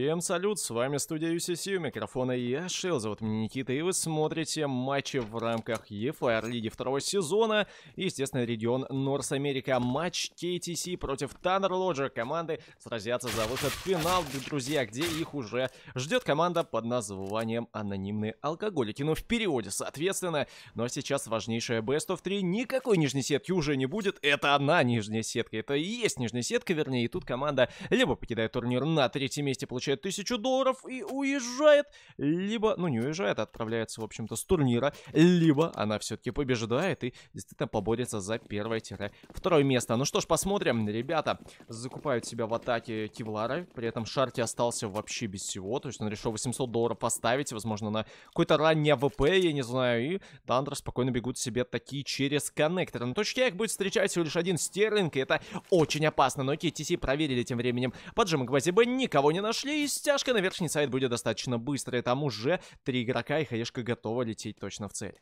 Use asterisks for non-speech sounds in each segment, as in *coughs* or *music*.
Всем салют, с вами студия UCC, у микрофона я, Шел, зовут меня Никита, и вы смотрите матчи в рамках EFR Лиги второго сезона, естественно, регион Норс Америка. Матч KTC против Thunder Logic, команды сразятся за выход в финал, друзья, где их уже ждет команда под названием Анонимные Алкоголики, ну в переводе, соответственно. Но ну, а сейчас важнейшая Best of 3, никакой нижней сетки уже не будет, это одна нижняя сетка, это и есть нижняя сетка, вернее, и тут команда либо покидает турнир на третьем месте, получает получает 1000 долларов и уезжает, либо, ну не уезжает, а отправляется, в общем-то, с турнира, либо она все-таки побеждает и действительно поборется за первое-второе место. Ну что ж, посмотрим. Ребята закупают себя в атаке Кевлара, при этом Шарти остался вообще без всего, то есть он решил 800 долларов поставить, возможно, на какой-то ранний АВП, я не знаю, и Тандра спокойно бегут себе такие через коннекторы. На точке а их будет встречать всего лишь один стерлинг, и это очень опасно, но KTC проверили тем временем поджим Гвазибе, никого не нашли, если и стяжка на верхний сайт будет достаточно быстрая, там уже три игрока и хаешка готова лететь точно в цель.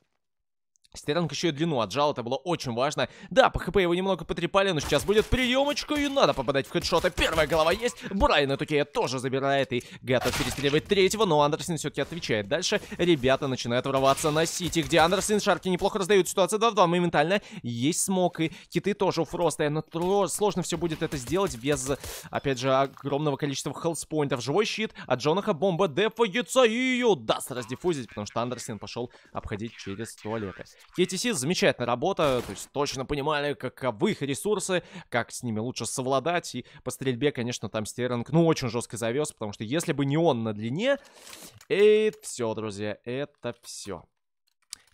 Стеранг еще и длину отжал, это было очень важно. Да, по хп его немного потрепали, но сейчас будет приемочка, и надо попадать в хедшоты. Первая голова есть, Брайан эту Кея тоже забирает и готов перестреливать третьего, но Андерсон все-таки отвечает. Дальше ребята начинают врываться на Сити, где Андерсон Шарки неплохо раздают ситуацию 2 в 2 моментально. Есть смог, и киты тоже у Фроста, но сложно все будет это сделать без, опять же, огромного количества хелспоинтов. Живой щит от Джонаха, бомба дефа яйца, и ее даст раздиффузить, потому что Андерсон пошел обходить через туалет. TTC замечательная работа, то есть точно понимали, каковы их ресурсы, как с ними лучше совладать. И по стрельбе, конечно, там Стерлинг, ну, очень жестко завез, потому что если бы не он на длине... и э, все, друзья, это все.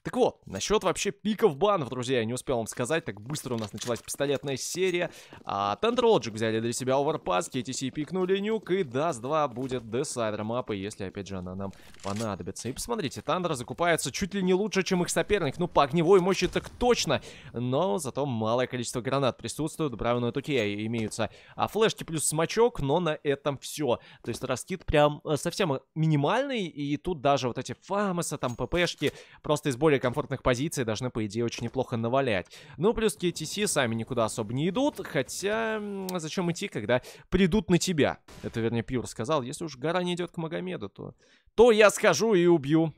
Так вот, насчет вообще пиков банов, друзья, я не успел вам сказать, так быстро у нас началась пистолетная серия. А, Тентролджик взяли для себя оверпас, KTC пикнули нюк, и Даст 2 будет десайдер мапы, если, опять же, она нам понадобится. И посмотрите, тандер закупается чуть ли не лучше, чем их соперник. Ну, по огневой мощи так точно, но зато малое количество гранат присутствует. Правильно, тут имеются а, флешки плюс смачок, но на этом все. То есть раскид прям э, совсем минимальный, и тут даже вот эти фамосы, там, ППшки, просто из более более комфортных позиций должны, по идее, очень неплохо навалять. Ну, плюс KTC сами никуда особо не идут, хотя зачем идти, когда придут на тебя? Это, вернее, Пьюр сказал, если уж гора не идет к Магомеду, то, то я схожу и убью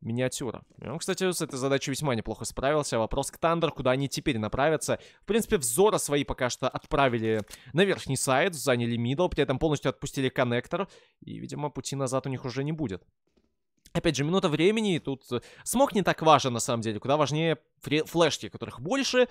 миниатюра. И он, кстати, с этой задачей весьма неплохо справился. Вопрос к Тандер, куда они теперь направятся. В принципе, взора свои пока что отправили на верхний сайт, заняли мидл, при этом полностью отпустили коннектор. И, видимо, пути назад у них уже не будет. Опять же, минута времени, и тут э, смог не так важен, на самом деле. Куда важнее флешки, которых больше,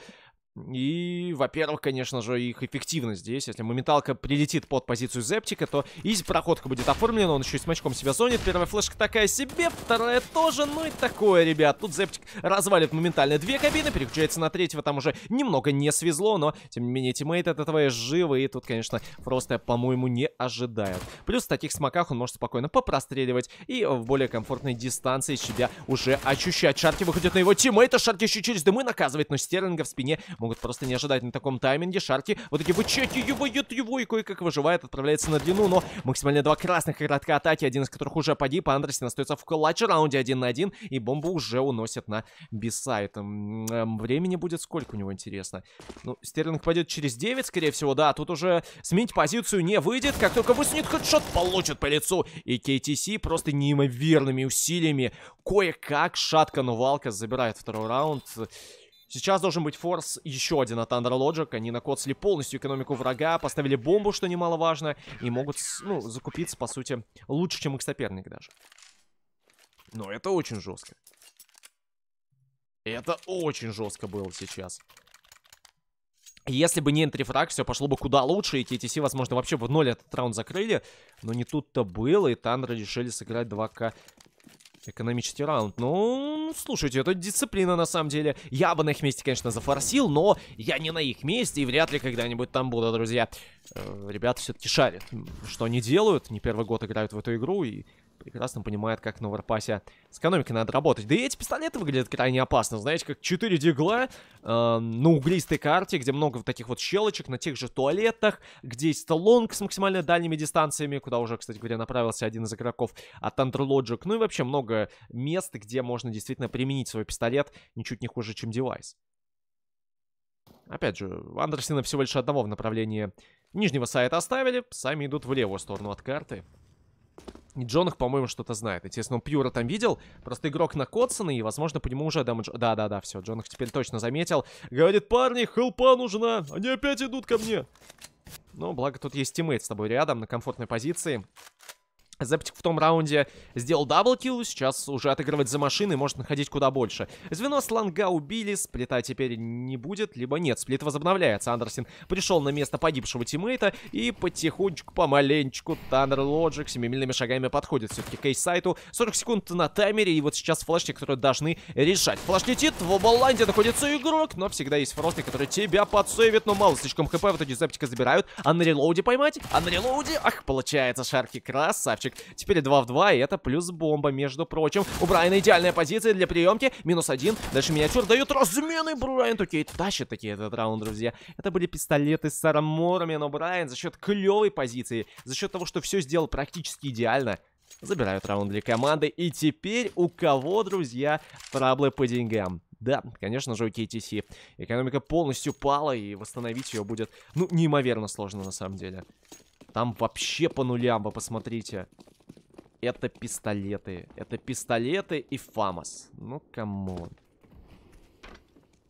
и, во-первых, конечно же, их эффективность здесь. Если моменталка прилетит под позицию Зептика, то изи проходка будет оформлена. Он еще и с мачком себя зонит. Первая флешка такая себе, вторая тоже. Ну и такое, ребят. Тут Зептик развалит моментально две кабины, переключается на третьего. Там уже немного не свезло, но, тем не менее, тиммейт от этого живы. И тут, конечно, просто, по-моему, не ожидают. Плюс в таких смоках он может спокойно попростреливать и в более комфортной дистанции себя уже ощущать. Шарки выходит на его тиммейта. Шарки еще через дымы наказывает, но Стерлинга в спине Могут просто не ожидать на таком тайминге. Шарки вот эти вычетивают его и кое-как выживает, отправляется на длину. Но максимально два красных игрока атаки, один из которых уже погиб. Андерсен остается в клатч раунде один на один. И бомбу уже уносят на бисайт. Эм, времени будет сколько у него, интересно? Ну, Стерлинг пойдет через 9, скорее всего, да. Тут уже сменить позицию не выйдет. Как только выснет хедшот, получит по лицу. И KTC просто неимоверными усилиями кое-как шатка Нувалка забирает второй раунд. Сейчас должен быть форс еще один от Thunder Logic. Они накоцали полностью экономику врага, поставили бомбу, что немаловажно, и могут, ну, закупиться, по сути, лучше, чем их соперник даже. Но это очень жестко. Это очень жестко было сейчас. Если бы не энтрифраг, все пошло бы куда лучше, и TTC, возможно, вообще в ноль этот раунд закрыли. Но не тут-то было, и Тандра решили сыграть 2К Экономический раунд. Ну, слушайте, это дисциплина на самом деле. Я бы на их месте, конечно, зафорсил, но я не на их месте и вряд ли когда-нибудь там буду, друзья. Э, ребята все-таки шарят, что они делают. Не первый год играют в эту игру и прекрасно понимает, как на варпасе с экономикой надо работать. Да и эти пистолеты выглядят крайне опасно. Знаете, как 4 дигла э, на углистой карте, где много вот таких вот щелочек, на тех же туалетах, где есть лонг с максимально дальними дистанциями, куда уже, кстати говоря, направился один из игроков от Thunder Ну и вообще много мест, где можно действительно применить свой пистолет ничуть не хуже, чем девайс. Опять же, Андерсина всего лишь одного в направлении нижнего сайта оставили, сами идут в левую сторону от карты. И Джон их, по-моему, что-то знает. Естественно, он Пьюра там видел. Просто игрок накоцанный, и, возможно, по нему уже дамаж... Да-да-да, все, Джон их теперь точно заметил. Говорит, парни, хелпа нужна. Они опять идут ко мне. Ну, благо тут есть тиммейт с тобой рядом на комфортной позиции. Зептик в том раунде сделал даблкил, сейчас уже отыгрывать за машины, может находить куда больше. Звено сланга убили, сплита теперь не будет, либо нет. Сплит возобновляется, Андерсен пришел на место погибшего тиммейта и потихонечку, помаленечку Таннер Лоджик семимильными шагами подходит все-таки к Эйсайту. 40 секунд на таймере, и вот сейчас флешки, которые должны решать. Флаш летит, в Оболанде находится игрок, но всегда есть Фросты, который тебя подсейвит, но мало слишком хп в итоге Зептика забирают. А на релоуде поймать? А на релоуде? Ах, получается, Шарки красавчик красавчик. Теперь 2 в 2, и это плюс бомба, между прочим. У Брайана идеальная позиция для приемки. Минус один. Дальше миниатюр дают размены. Брайан такие тащит такие этот раунд, друзья. Это были пистолеты с сараморами, но Брайан за счет клевой позиции, за счет того, что все сделал практически идеально, забирают раунд для команды. И теперь у кого, друзья, траблы по деньгам? Да, конечно же, у KTC. Экономика полностью пала, и восстановить ее будет, ну, неимоверно сложно на самом деле. Там вообще по нулям, вы посмотрите. Это пистолеты. Это пистолеты и фамос. Ну, камон.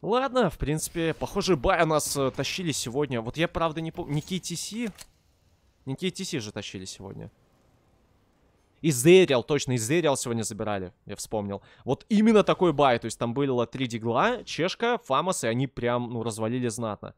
Ладно, в принципе, похоже, бай у нас э, тащили сегодня. Вот я, правда, не помню. Не KTC? Не KTC же тащили сегодня. И Зериал, точно, и Зериал сегодня забирали, я вспомнил. Вот именно такой бай, то есть там были три дигла, чешка, фамос, и они прям, ну, развалили знатно.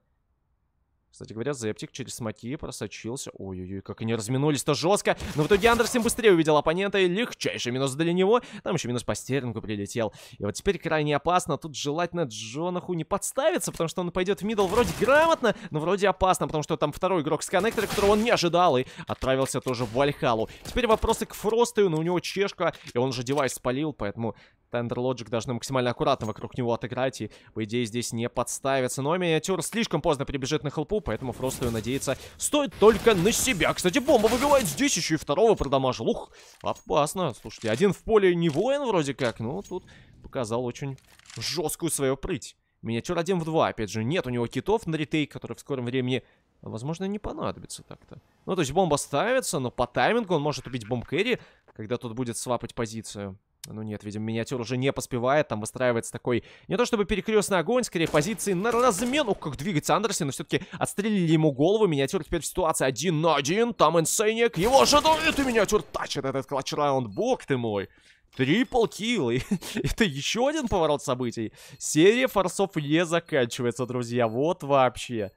Кстати говоря, Зептик через смоки просочился. Ой-ой-ой, как они разминулись-то жестко. Но в итоге Андерсен быстрее увидел оппонента и легчайший минус для него. Там еще минус по стерлингу прилетел. И вот теперь крайне опасно. Тут желательно Джонаху не подставиться, потому что он пойдет в мидл вроде грамотно, но вроде опасно, потому что там второй игрок с коннектора, которого он не ожидал, и отправился тоже в Вальхалу. Теперь вопросы к Фросту, но у него чешка, и он же девайс спалил, поэтому Тендер Лоджик должны максимально аккуратно вокруг него отыграть и, по идее, здесь не подставиться. Но миниатюр слишком поздно прибежит на хелпу, поэтому Фростове надеется. стоит только на себя. Кстати, бомба выбивает здесь, еще и второго продамажил. Ух, опасно. Слушайте, один в поле не воин вроде как, но тут показал очень жесткую свою прыть. Миниатюр один в два, опять же, нет у него китов на ретейк, который в скором времени, возможно, не понадобится так-то. Ну, то есть бомба ставится, но по таймингу он может убить бомб кэрри, когда тут будет свапать позицию. Ну нет, видимо, миниатюр уже не поспевает. Там выстраивается такой, не то чтобы перекрестный огонь, скорее позиции на размен. Ух, как двигается Андерсен, но все-таки отстрелили ему голову. Миниатюр теперь в ситуации один на один. Там инсейник, его ожидает, и миниатюр тачит этот клатч раунд. Бог ты мой. Трипл килл. И *laughs* это еще один поворот событий. Серия форсов не заканчивается, друзья. Вот вообще.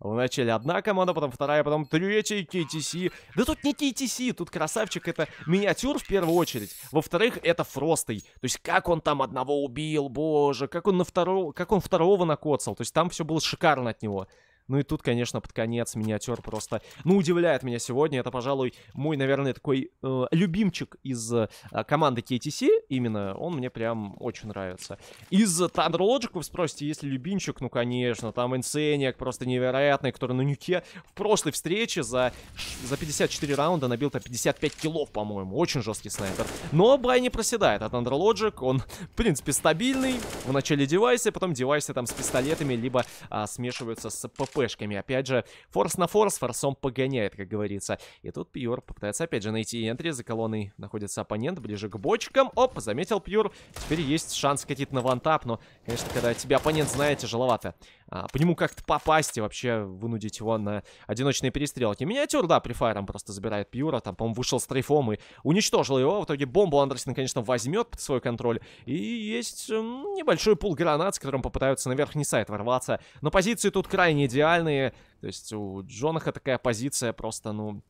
Вначале одна команда, потом вторая, потом третья, KTC. Да тут не KTC, тут красавчик, это миниатюр в первую очередь. Во-вторых, это Фростый. То есть как он там одного убил, боже, как он, на второго, как он второго накоцал. То есть там все было шикарно от него. Ну и тут, конечно, под конец миниатюр просто, ну, удивляет меня сегодня. Это, пожалуй, мой, наверное, такой э, любимчик из э, команды KTC. Именно он мне прям очень нравится. Из Thunder Logic вы спросите, есть ли любимчик? Ну, конечно, там Инсениак просто невероятный, который на нюке в прошлой встрече за, за 54 раунда набил то 55 килов, по-моему. Очень жесткий снайпер. Но Бай не проседает а Thunder Logic. Он, в принципе, стабильный. В начале девайса, потом девайсы там с пистолетами, либо а, смешиваются с ПП флешками. Опять же, форс на форс, форсом погоняет, как говорится. И тут Пьюр попытается опять же найти энтри. За колонной находится оппонент ближе к бочкам. Оп, заметил Пьюр. Теперь есть шанс катить на вантап, но, конечно, когда тебя оппонент знает, тяжеловато а, по нему как-то попасть и вообще вынудить его на одиночные перестрелки. Миниатюр, да, префайром просто забирает Пьюра, там, по-моему, вышел с трейфом и уничтожил его. В итоге бомбу Андерсон, конечно, возьмет под свой контроль. И есть небольшой пул гранат, с которым попытаются на верхний сайт ворваться. Но позиции тут крайне идеальные. То есть у Джонаха такая позиция просто, ну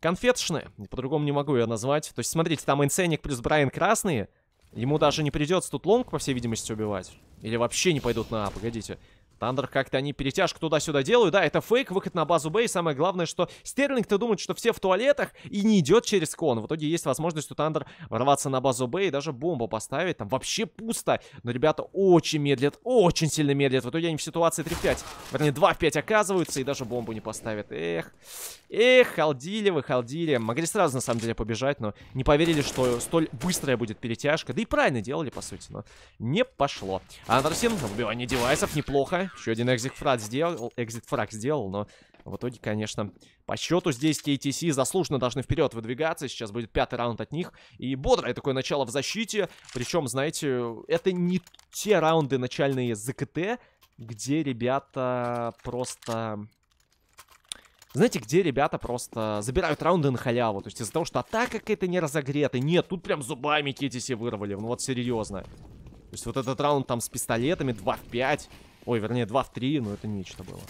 конфетшные, по-другому не могу ее назвать. То есть, смотрите, там Инсеник плюс Брайан красные, ему даже не придется тут лонг, по всей видимости, убивать. Или вообще не пойдут на А, погодите. Тандер как-то они перетяжку туда-сюда делают. Да, это фейк, выход на базу Б. И самое главное, что Стерлинг-то думает, что все в туалетах и не идет через кон. В итоге есть возможность у Тандер ворваться на базу Б и даже бомбу поставить. Там вообще пусто. Но ребята очень медлят, очень сильно медлят. В итоге они в ситуации 3 в 5. Вернее, 2 в 5 оказываются и даже бомбу не поставят. Эх, эх, халдили вы, халдили. Могли сразу на самом деле побежать, но не поверили, что столь быстрая будет перетяжка. Да и правильно делали, по сути, но не пошло. Андерсин, убивание девайсов, неплохо. Еще один экзит-фраг сделал, экзит-фраг сделал, но в итоге, конечно, по счету здесь KTC заслуженно должны вперед выдвигаться. Сейчас будет пятый раунд от них. И бодрое такое начало в защите. Причем, знаете, это не те раунды начальные ЗКТ, где ребята просто... Знаете, где ребята просто забирают раунды на халяву? То есть из-за того, что атака какая-то не разогрета. Нет, тут прям зубами KTC вырвали. Ну вот серьезно. То есть вот этот раунд там с пистолетами 2 в 5. Ой, вернее, 2 в 3, но это нечто было.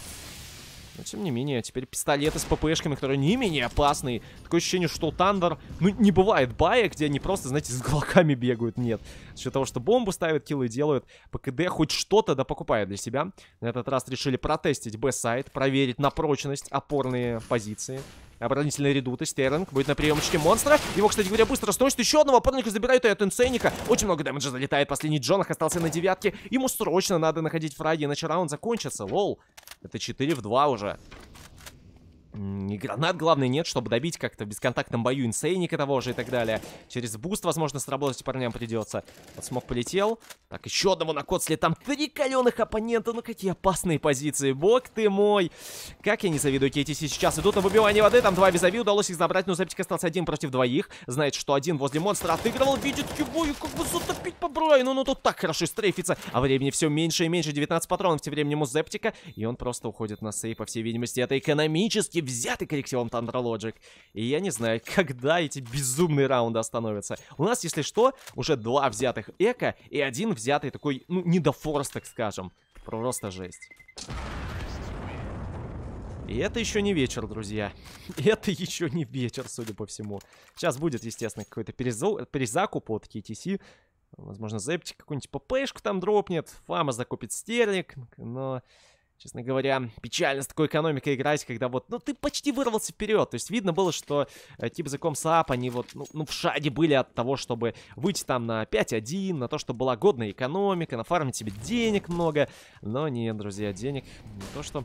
Но тем не менее, теперь пистолеты с ППшками, которые не менее опасные. Такое ощущение, что Тандер... Ну, не бывает бая, где они просто, знаете, с глоками бегают. Нет. За счет того, что бомбу ставят, киллы делают. ПКД хоть что-то да покупает для себя. На этот раз решили протестить Б-сайт, проверить на прочность опорные позиции. Оборонительные редуты. Стерлинг будет на приемочке монстра. Его, кстати говоря, быстро сносит. Еще одного опорника забирают и от инсейника. Очень много дэмэджа залетает. Последний Джонах остался на девятке. Ему срочно надо находить фраги, иначе раунд закончится. Лол. Это 4 в 2 уже. И гранат, главное, нет, чтобы добить как-то в бесконтактном бою инсейника того же и так далее. Через буст, возможно, сработать парням придется. Вот смог полетел. Так, еще одного на коцле. Там три каленых оппонента. Ну, какие опасные позиции. Бог ты мой. Как я не завидую KTC сейчас. Идут на выбивание воды. Там два визави. Удалось их забрать. Но Зептик остался один против двоих. Знает, что один возле монстра отыгрывал. Видит его и как бы затопить по Брайну. Ну, тут так хорошо стрейфится. А времени все меньше и меньше. 19 патронов тем временем у Зептика. И он просто уходит на сейф, по всей видимости. Это экономически все-таки взяты коллективом Тандрологик. И я не знаю, *laughs* когда эти безумные раунды остановятся. У нас, если что, уже два взятых эко и один взятый такой, ну, недофорс, так скажем. Просто жесть. И это еще не вечер, друзья. *laughs* Это еще не вечер, судя по всему. Сейчас будет, естественно, какой-то перезакуп от KTC. Возможно, Зептик какую-нибудь ППшку там дропнет. Фама закупит стерлик. Но Честно говоря, печально с такой экономикой играть, когда вот, ну, ты почти вырвался вперед. То есть видно было, что э, тип The Comps они вот, ну, ну, в шаде были от того, чтобы выйти там на 5-1, на то, чтобы была годная экономика, нафармить себе денег много. Но нет, друзья, денег не то, что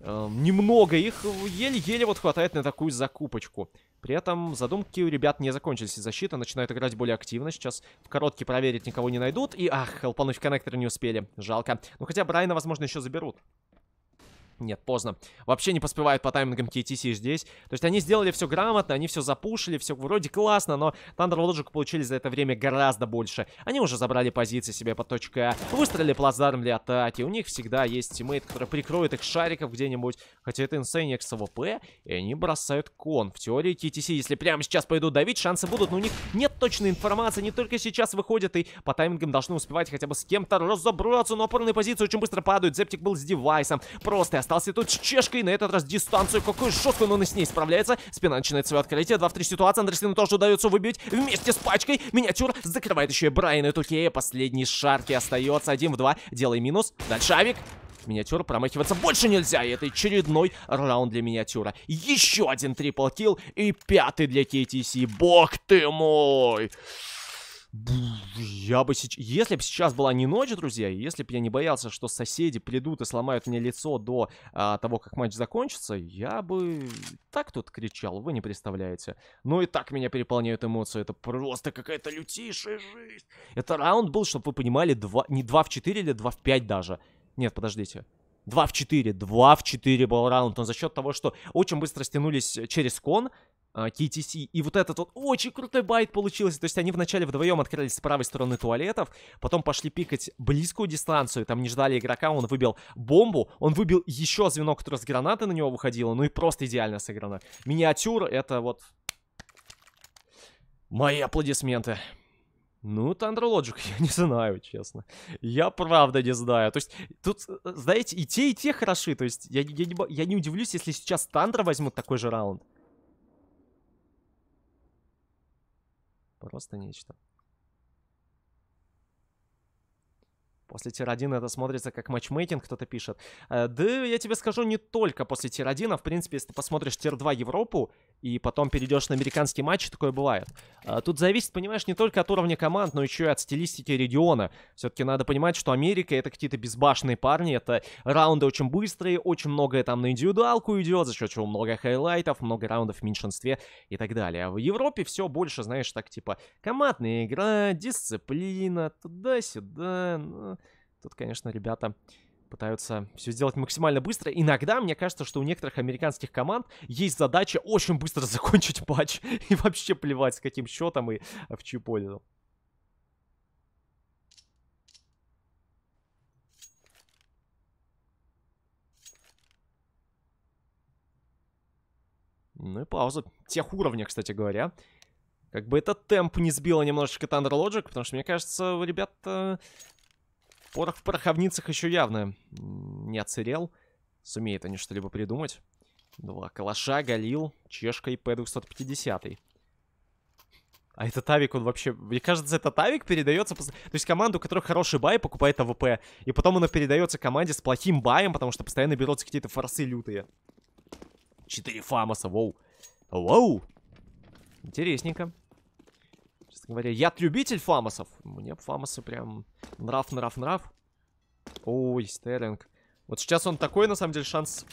э, немного. Их еле-еле вот хватает на такую закупочку. При этом задумки у ребят не закончились, и защита начинает играть более активно. Сейчас в короткий проверить никого не найдут, и, ах, хелпануть в коннекторы не успели. Жалко. Ну, хотя Брайна, возможно, еще заберут. Нет, поздно. Вообще не поспевают по таймингам KTC здесь. То есть они сделали все грамотно, они все запушили, все вроде классно, но Thunder Logic получили за это время гораздо больше. Они уже забрали позиции себе под точкой А, выстроили плацдарм для атаки. У них всегда есть тиммейт, который прикроет их шариков где-нибудь. Хотя это Insane XVP, и они бросают кон. В теории KTC, если прямо сейчас пойдут давить, шансы будут, но у них нет точной информации. Не только сейчас выходят и по таймингам должны успевать хотя бы с кем-то разобраться, но опорные позиции очень быстро падают. Зептик был с девайсом. Просто Остался тут с чешкой. На этот раз дистанцию какой жесткую, но он и с ней справляется. Спина начинает свое открытие. 2 в 3 ситуации. Андерсину тоже удается выбить вместе с пачкой. Миниатюр закрывает еще и Брайан. И Тукея последний шарки остается. 1 в 2. Делай минус. Дальше Авик. миниатюр промахиваться больше нельзя, и это очередной раунд для миниатюра. Еще один трипл килл и пятый для KTC. Бог ты мой! Я бы сейчас... Если бы сейчас была не ночь, друзья, если бы я не боялся, что соседи придут и сломают мне лицо до а, того, как матч закончится, я бы так тут кричал, вы не представляете. Ну и так меня переполняют эмоции, это просто какая-то лютейшая жизнь. Это раунд был, чтобы вы понимали, 2... не 2 в 4 или 2 в 5 даже. Нет, подождите. 2 в 4, 2 в 4 был раунд, но за счет того, что очень быстро стянулись через кон, а, KTC. И вот этот вот очень крутой байт получился. То есть они вначале вдвоем открылись с правой стороны туалетов, потом пошли пикать близкую дистанцию, там не ждали игрока, он выбил бомбу, он выбил еще звено, которое с гранаты на него выходило, ну и просто идеально сыграно. Миниатюр, это вот... Мои аплодисменты. Ну, Thunder Logic, *laughs* я не знаю, честно. Я правда не знаю. То есть, тут, э, знаете, и те, и те хороши. То есть, я, я, не, я не удивлюсь, если сейчас Тандра возьмут такой же раунд. Просто нечто. После тир-1 это смотрится как матчмейкинг, кто-то пишет. Э, да, я тебе скажу, не только после тир-1, а в принципе, если ты посмотришь тир-2 Европу и потом перейдешь на американский матч, такое бывает. Э, тут зависит, понимаешь, не только от уровня команд, но еще и от стилистики региона. Все-таки надо понимать, что Америка это какие-то безбашные парни, это раунды очень быстрые, очень многое там на индивидуалку идет, за счет чего много хайлайтов, много раундов в меньшинстве и так далее. А в Европе все больше, знаешь, так типа командная игра, дисциплина, туда-сюда, ну... Тут, конечно, ребята пытаются все сделать максимально быстро. Иногда мне кажется, что у некоторых американских команд есть задача очень быстро *laughs* закончить матч и вообще плевать, с каким счетом и а, в чью пользу. Ну и пауза. Тех уровня, кстати говоря. Как бы этот темп не сбило немножечко Thunder Logic, потому что, мне кажется, ребята Порох в пороховницах еще явно не отсырел. Сумеет они что-либо придумать. Два калаша, Галил, Чешка и П-250. А этот авик, он вообще... Мне кажется, этот авик передается... То есть команду, у которой хороший бай, покупает АВП. И потом она передается команде с плохим баем, потому что постоянно берутся какие-то форсы лютые. Четыре фамоса, воу. Воу! Интересненько говоря, я любитель фамосов. Мне фамосы прям нрав, нрав, нрав. Ой, стерлинг. Вот сейчас он такой, на самом деле, шанс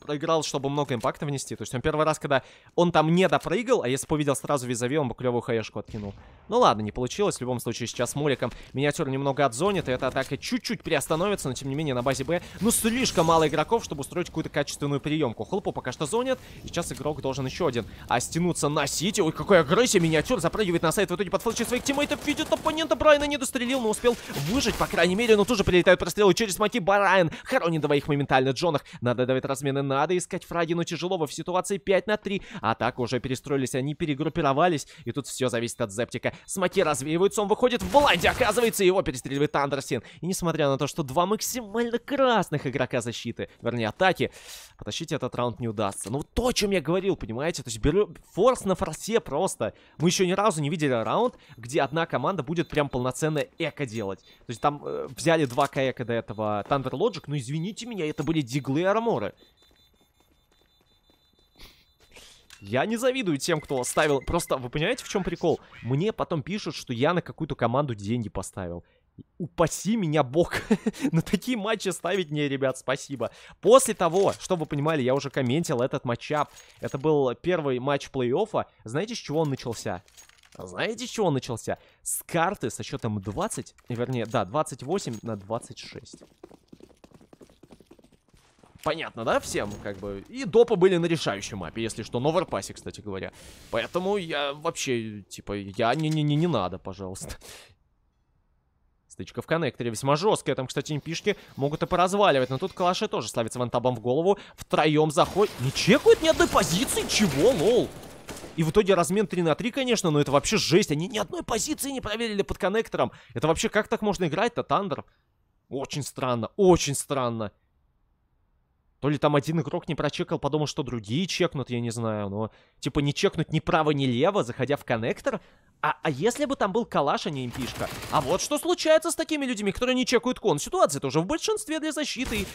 проиграл, чтобы много импакта внести. То есть он первый раз, когда он там не допрыгал, а если бы увидел сразу визави, он бы клевую хаешку откинул. Ну ладно, не получилось. В любом случае сейчас Муриком миниатюр немного отзонит, и эта атака чуть-чуть приостановится, но тем не менее на базе Б, ну слишком мало игроков, чтобы устроить какую-то качественную приемку. Хлопу пока что зонят, и сейчас игрок должен еще один. А стянуться на Сити, ой, какой агрессия, миниатюр запрыгивает на сайт, в итоге подфлочит своих тиммейтов, видит оппонента, Брайна не дострелил, но успел выжить, по крайней мере, но тут же прилетают прострелы через маки, Барайан хоронит двоих моментально, Джонах, надо давить размены Рейна. Надо искать фраги, Фрагину тяжелого в ситуации 5 на 3. А так уже перестроились они, перегруппировались. И тут все зависит от Зептика. Смоки развеиваются, он выходит в блайнде. Оказывается, его перестреливает Андерсин. И несмотря на то, что два максимально красных игрока защиты, вернее атаки, потащить этот раунд не удастся. Ну то, о чем я говорил, понимаете? То есть беру форс на форсе просто. Мы еще ни разу не видели раунд, где одна команда будет прям полноценно эко делать. То есть там э, взяли 2 эко до этого Thunder Logic, но ну, извините меня, это были диглы и арморы. Я не завидую тем, кто оставил. Просто, вы понимаете, в чем прикол? Мне потом пишут, что я на какую-то команду деньги поставил. Упаси меня бог. *laughs* на такие матчи ставить не, ребят, спасибо. После того, чтобы вы понимали, я уже комментил этот матчап. Это был первый матч плей-оффа. Знаете, с чего он начался? Знаете, с чего он начался? С карты со счетом 20, вернее, да, 28 на 26 понятно, да, всем, как бы. И допы были на решающем мапе, если что, на оверпасе, кстати говоря. Поэтому я вообще, типа, я не-не-не-не надо, пожалуйста. Стычка в коннекторе весьма жесткая. Там, кстати, импишки могут и поразваливать. Но тут калаши тоже славится вантабом в голову. Втроем заходит. Не чекают ни одной позиции. Чего, лол? И в итоге размен 3 на 3, конечно, но это вообще жесть. Они ни одной позиции не проверили под коннектором. Это вообще как так можно играть-то, Тандер? Очень странно, очень странно. То ли там один игрок не прочекал, подумал, что другие чекнут, я не знаю, но типа не чекнуть ни право, ни лево, заходя в коннектор, а, а если бы там был калаш, а не импишка? А вот что случается с такими людьми, которые не чекают кон. Ситуация тоже в большинстве для защиты. И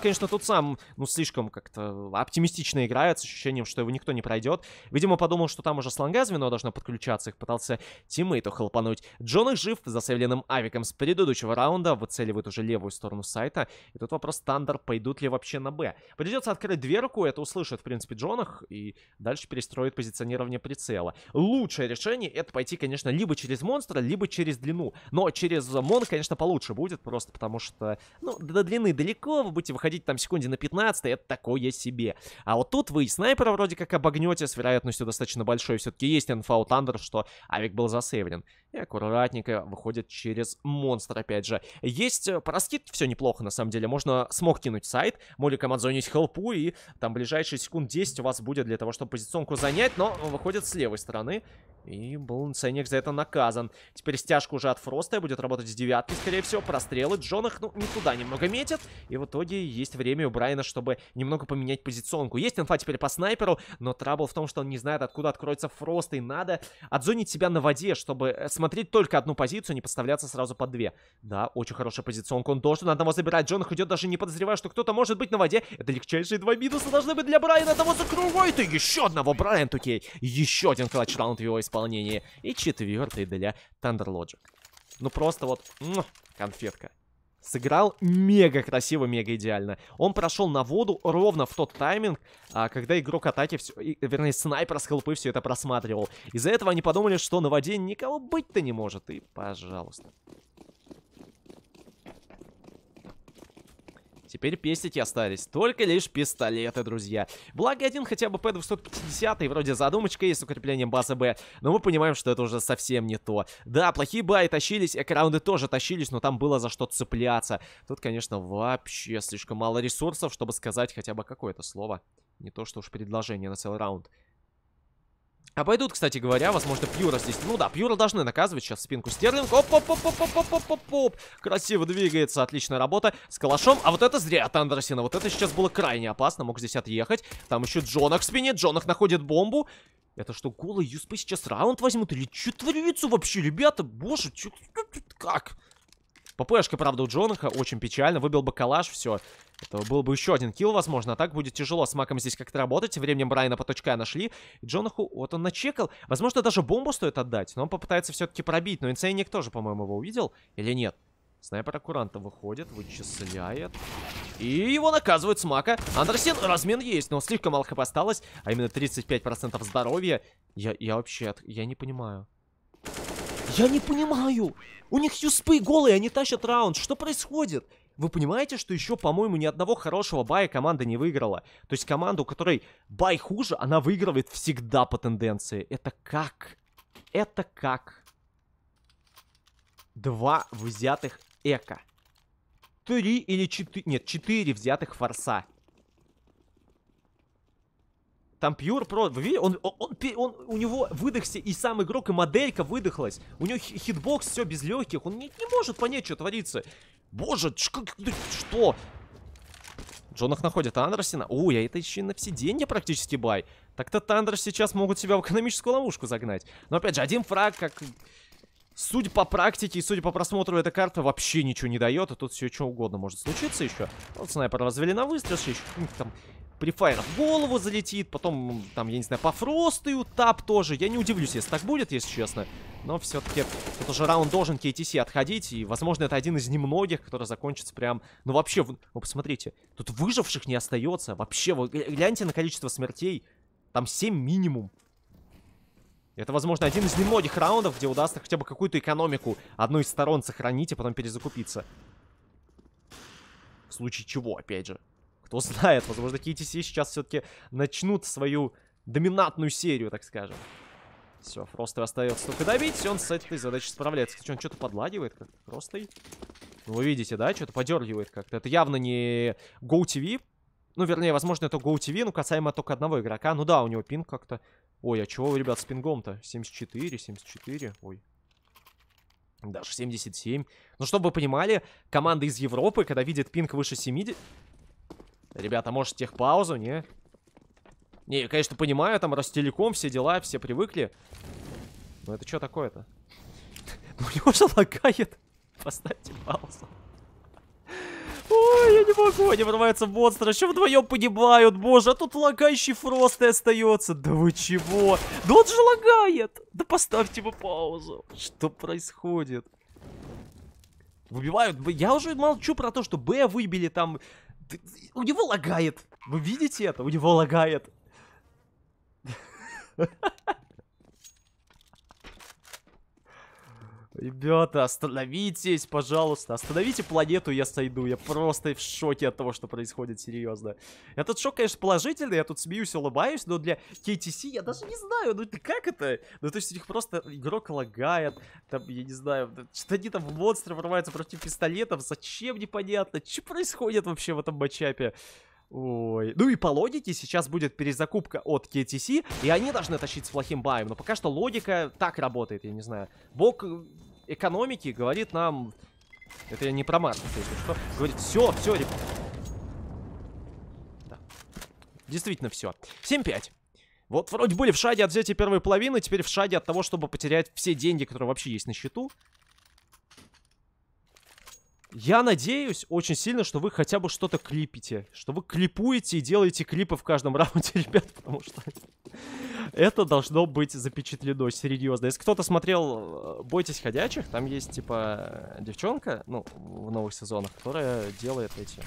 конечно, тут сам, ну, слишком как-то оптимистично играет, с ощущением, что его никто не пройдет. Видимо, подумал, что там уже слонга звено должно подключаться. Их пытался тиммейту хлопануть. Джон их жив, засейвленным авиком с предыдущего раунда. Выцеливает уже левую сторону сайта. И тут вопрос Тандер, пойдут ли вообще на Б. Придется открыть дверку, это услышит, в принципе, Джонах. И дальше перестроит позиционирование прицела. Лучшее решение это пойти пройти, конечно, либо через монстра, либо через длину. Но через мон, конечно, получше будет, просто потому что, ну, до длины далеко, вы будете выходить там секунде на 15, это такое себе. А вот тут вы и снайпера вроде как обогнете, с вероятностью достаточно большой. Все-таки есть инфа у Тандер, что авик был засейвлен. И аккуратненько выходит через монстр, опять же. Есть э, по все неплохо, на самом деле. Можно смог кинуть сайт, моликом отзонить хелпу, и там ближайшие секунд 10 у вас будет для того, чтобы позиционку занять, но выходит с левой стороны. И был за это наказан. Теперь стяжка уже от Фроста. Будет работать с девятки, скорее всего. Прострелы. Джонах, ну, не туда немного метит. И в итоге есть время у Брайана, чтобы немного поменять позиционку. Есть инфа теперь по снайперу, но трабл в том, что он не знает, откуда откроется Фрост. И надо отзонить себя на воде, чтобы э, смотреть только одну позицию, не подставляться сразу под две. Да, очень хорошая позиционка. Он должен одного забирать. Джонах идет, даже не подозревая, что кто-то может быть на воде. Это легчайшие два минуса должны быть для Брайана. того закрывает. И еще одного Брайан, окей. Еще один клатч раунд его из исполнении. И четвертый для Thunder Logic. Ну просто вот конфетка. Сыграл мега красиво, мега идеально. Он прошел на воду ровно в тот тайминг, а, когда игрок атаки, все, вернее, снайпер с хелпы все это просматривал. Из-за этого они подумали, что на воде никого быть-то не может. И пожалуйста. Теперь пестики остались. Только лишь пистолеты, друзья. Благо один хотя бы п 150 и вроде задумочка есть с укреплением базы Б. Но мы понимаем, что это уже совсем не то. Да, плохие баи тащились, экраунды тоже тащились, но там было за что цепляться. Тут, конечно, вообще слишком мало ресурсов, чтобы сказать хотя бы какое-то слово. Не то, что уж предложение на целый раунд. Обойдут, а кстати говоря, возможно, Пьюра здесь. Ну да, Пьюра должны наказывать сейчас спинку Стерлинг. оп оп оп оп оп оп оп оп оп Красиво двигается, отличная работа с калашом. А вот это зря от Андерсина. Вот это сейчас было крайне опасно, мог здесь отъехать. Там еще Джонах в спине, Джонах находит бомбу. Это что, голый Юспы сейчас раунд возьмут? Или что творится вообще, ребята? Боже, чё, как? ППшка, правда, у Джонаха. Очень печально. Выбил бы Калаш, Все. Это был бы еще один килл, возможно. А так будет тяжело с маком здесь как-то работать. Временем Брайана по точка нашли. И Джонаху, вот он начекал. Возможно, даже бомбу стоит отдать. Но он попытается все-таки пробить. Но инсейник тоже, по-моему, его увидел. Или нет? Снайпер Аккуранта выходит, вычисляет. И его наказывают с мака. Андерсен, размен есть, но слишком мало хп осталось. А именно 35% здоровья. Я, я вообще, я не понимаю. Я не понимаю. У них юспы голые, они тащат раунд. Что происходит? Вы понимаете, что еще, по-моему, ни одного хорошего бая команда не выиграла? То есть команда, у которой бай хуже, она выигрывает всегда по тенденции. Это как? Это как? Два взятых эко. Три или четыре... Нет, четыре взятых форса. Там Pure про, вы видели? Он, он, он, он, у него выдохся и сам игрок, и моделька выдохлась. У него хитбокс все без легких. Он не, не может понять, что творится. Боже, что? Джонах находит Андерсина. Ой, а это еще и на все деньги практически бай. Так-то Тандерс сейчас могут себя в экономическую ловушку загнать. Но опять же, один фраг, как... Судя по практике и судя по просмотру, эта карта вообще ничего не дает, А тут все что угодно может случиться еще. Вот снайпер развели на выстрел, еще там префайр в голову залетит, потом, там, я не знаю, по фростую тап тоже. Я не удивлюсь, если так будет, если честно. Но все-таки тут уже раунд должен KTC отходить, и, возможно, это один из немногих, который закончится прям... Ну, вообще, вы ну, посмотрите, тут выживших не остается. Вообще, вы гляньте на количество смертей. Там 7 минимум. Это, возможно, один из немногих раундов, где удастся хотя бы какую-то экономику одной из сторон сохранить и потом перезакупиться. В случае чего, опять же. Кто знает, возможно, KTC сейчас все-таки начнут свою доминантную серию, так скажем. Все, просто остается только добить, и он с этой задачей справляется. Кстати, он что-то подлагивает как-то, просто. Ну, вы видите, да, что-то подергивает как-то. Это явно не GoTV. Ну, вернее, возможно, это GoTV, ну, касаемо только одного игрока. Ну да, у него пинг как-то... Ой, а чего, ребят, с пингом-то? 74, 74, ой. Даже 77. Ну, чтобы вы понимали, команда из Европы, когда видит пинг выше 70... Ребята, может тех паузу, не? Не, я, конечно, понимаю, там Ростелеком, все дела, все привыкли. Но это что такое-то? *laughs* Ну, у него же лагает. Поставьте паузу. Ой, я не могу, они врываются монстры. монстра, вдвоем погибают, боже, а тут лагающий Фрост и остается. Да вы чего? Да он же лагает! Да поставьте бы паузу. Что происходит? Выбивают, я уже молчу про то, что Б выбили там, у него лагает. Вы видите это? У него лагает. Ребята, остановитесь, пожалуйста. Остановите планету, я сойду. Я просто в шоке от того, что происходит, серьезно. Этот шок, конечно, положительный. Я тут смеюсь, улыбаюсь, но для KTC я даже не знаю, ну как это? Ну, то есть у них просто игрок лагает. Там, я не знаю, что они там монстры врываются против пистолетов. Зачем, непонятно. Что происходит вообще в этом матчапе? Ой. Ну и по логике сейчас будет перезакупка от KTC, и они должны тащить с плохим баем. Но пока что логика так работает, я не знаю. Бог э, экономики говорит нам... Это я не про Маркса, если что. Говорит, все, все, ребят. Да. Действительно все. 7-5. Вот вроде были в шаде от взятия первой половины, теперь в шаде от того, чтобы потерять все деньги, которые вообще есть на счету. Я надеюсь очень сильно, что вы хотя бы что-то клипите. Что вы клипуете и делаете клипы в каждом раунде, *laughs* ребят, потому что это должно быть запечатлено серьезно. Если кто-то смотрел э, «Бойтесь ходячих», там есть, типа, э, девчонка, ну, в новых сезонах, которая делает эти...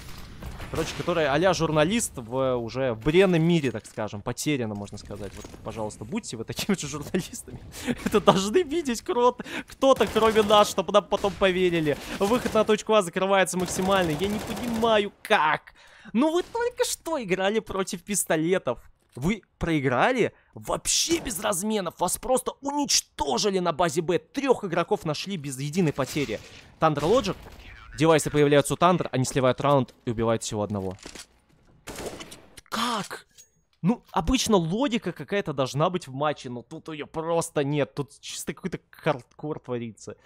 Короче, которая а журналист в уже в бренном мире, так скажем, потеряна, можно сказать. Вот, пожалуйста, будьте вы такими же журналистами. *laughs* это должны видеть крот. кто-то, кроме нас, чтобы нам потом поверили. Выход на точку А закрывается максимально. Я не понимаю, как. Ну вы только что играли против пистолетов. Вы проиграли вообще без разменов. Вас просто уничтожили на базе Б. Трех игроков нашли без единой потери. Тандер Лоджик. Девайсы появляются у Тандер. Они сливают раунд и убивают всего одного. Как? Ну, обычно логика какая-то должна быть в матче, но тут ее просто нет. Тут чисто какой-то хардкор творится.